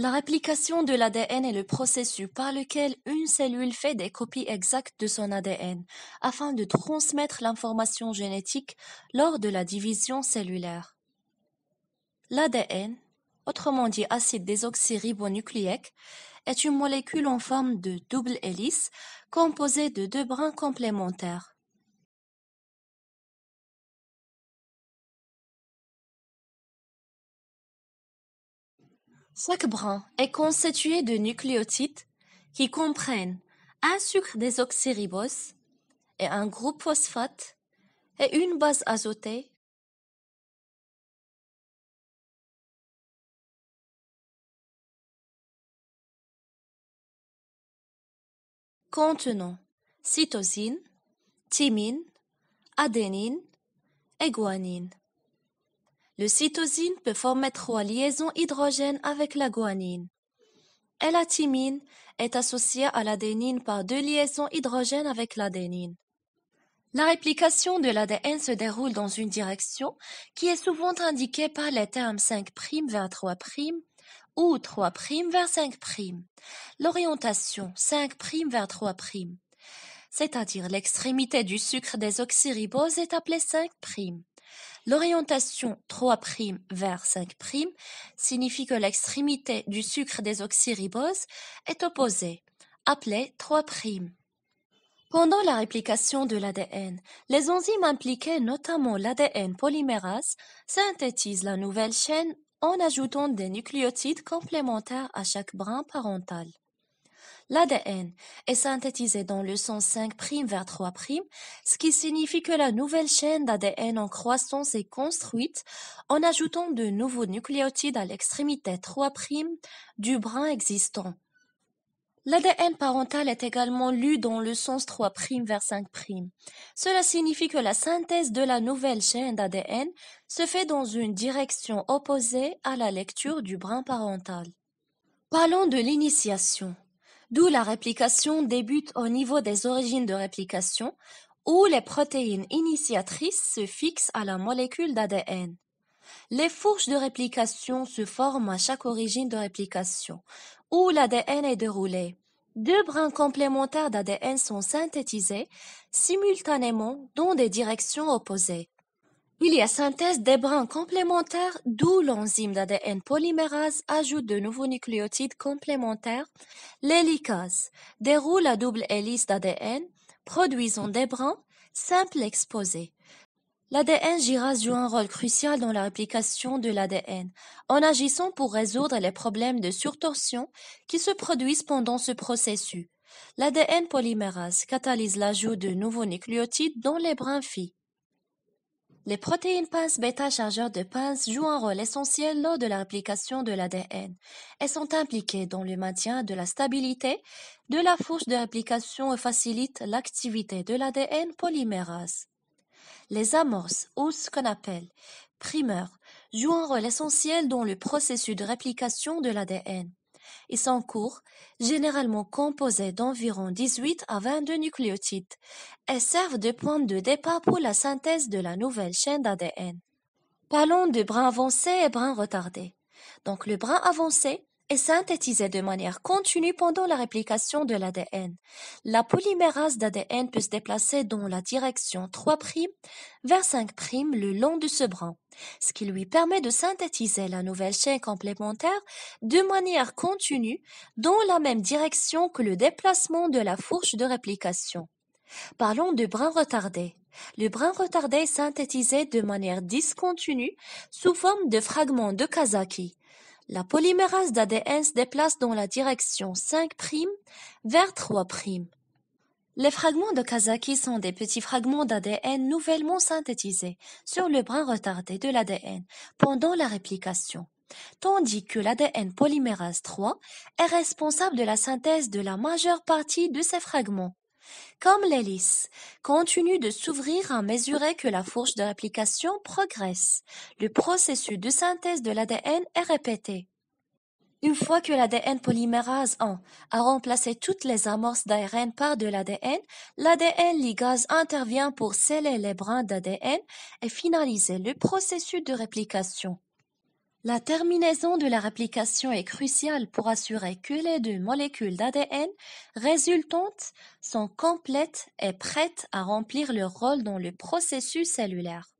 La réplication de l'ADN est le processus par lequel une cellule fait des copies exactes de son ADN afin de transmettre l'information génétique lors de la division cellulaire. L'ADN, autrement dit acide désoxyribonucléique, est une molécule en forme de double hélice composée de deux brins complémentaires. Chaque brin est constitué de nucléotides qui comprennent un sucre désoxyribose et un groupe phosphate et une base azotée contenant cytosine, thymine, adénine et guanine. Le cytosine peut former trois liaisons hydrogènes avec la guanine. Et la thymine est associée à l'adénine par deux liaisons hydrogènes avec l'adénine. La réplication de l'ADN se déroule dans une direction qui est souvent indiquée par les termes 5' vers 3' ou 3' vers 5'. L'orientation 5' vers 3', c'est-à-dire l'extrémité du sucre des oxyribose, est appelée 5'. L'orientation 3' vers 5' signifie que l'extrémité du sucre des oxyriboses est opposée, appelée 3'. Pendant la réplication de l'ADN, les enzymes impliquées, notamment l'ADN polymérase, synthétisent la nouvelle chaîne en ajoutant des nucléotides complémentaires à chaque brin parental l'ADN est synthétisé dans le sens 5' vers 3', ce qui signifie que la nouvelle chaîne d'ADN en croissance est construite en ajoutant de nouveaux nucléotides à l'extrémité 3' du brin existant. L'ADN parental est également lu dans le sens 3' vers 5'. Cela signifie que la synthèse de la nouvelle chaîne d'ADN se fait dans une direction opposée à la lecture du brin parental. Parlons de l'initiation d'où la réplication débute au niveau des origines de réplication, où les protéines initiatrices se fixent à la molécule d'ADN. Les fourches de réplication se forment à chaque origine de réplication, où l'ADN est déroulé. Deux brins complémentaires d'ADN sont synthétisés simultanément dans des directions opposées. Il y a synthèse des brins complémentaires d'où l'enzyme d'ADN polymérase ajoute de nouveaux nucléotides complémentaires, l'hélicase déroule la double hélice d'ADN, produisant des brins simples exposés. L'ADN gyrase joue un rôle crucial dans la réplication de l'ADN, en agissant pour résoudre les problèmes de surtorsion qui se produisent pendant ce processus. L'ADN polymérase catalyse l'ajout de nouveaux nucléotides dans les brins phi. Les protéines pince bêta-chargeurs de pince jouent un rôle essentiel lors de la réplication de l'ADN et sont impliquées dans le maintien de la stabilité de la fourche de réplication et facilitent l'activité de l'ADN polymérase. Les amorces, ou ce qu'on appelle primeurs, jouent un rôle essentiel dans le processus de réplication de l'ADN et sont courts, généralement composés d'environ 18 à 22 nucléotides, et servent de point de départ pour la synthèse de la nouvelle chaîne d'ADN. Parlons de brin avancé et brin retardé. Donc le brin avancé est synthétisé de manière continue pendant la réplication de l'ADN. La polymérase d'ADN peut se déplacer dans la direction 3' vers 5' le long de ce brin ce qui lui permet de synthétiser la nouvelle chaîne complémentaire de manière continue dans la même direction que le déplacement de la fourche de réplication. Parlons du brin retardé. Le brin retardé est synthétisé de manière discontinue sous forme de fragments de Kazaki. La polymérase d'ADN se déplace dans la direction 5' vers 3'. Les fragments de Kazaki sont des petits fragments d'ADN nouvellement synthétisés sur le brin retardé de l'ADN pendant la réplication, tandis que l'ADN polymérase 3 est responsable de la synthèse de la majeure partie de ces fragments. Comme l'hélice continue de s'ouvrir à mesurer que la fourche de réplication progresse, le processus de synthèse de l'ADN est répété. Une fois que l'ADN polymérase 1 a remplacé toutes les amorces d'ARN par de l'ADN, l'ADN ligase intervient pour sceller les brins d'ADN et finaliser le processus de réplication. La terminaison de la réplication est cruciale pour assurer que les deux molécules d'ADN résultantes sont complètes et prêtes à remplir leur rôle dans le processus cellulaire.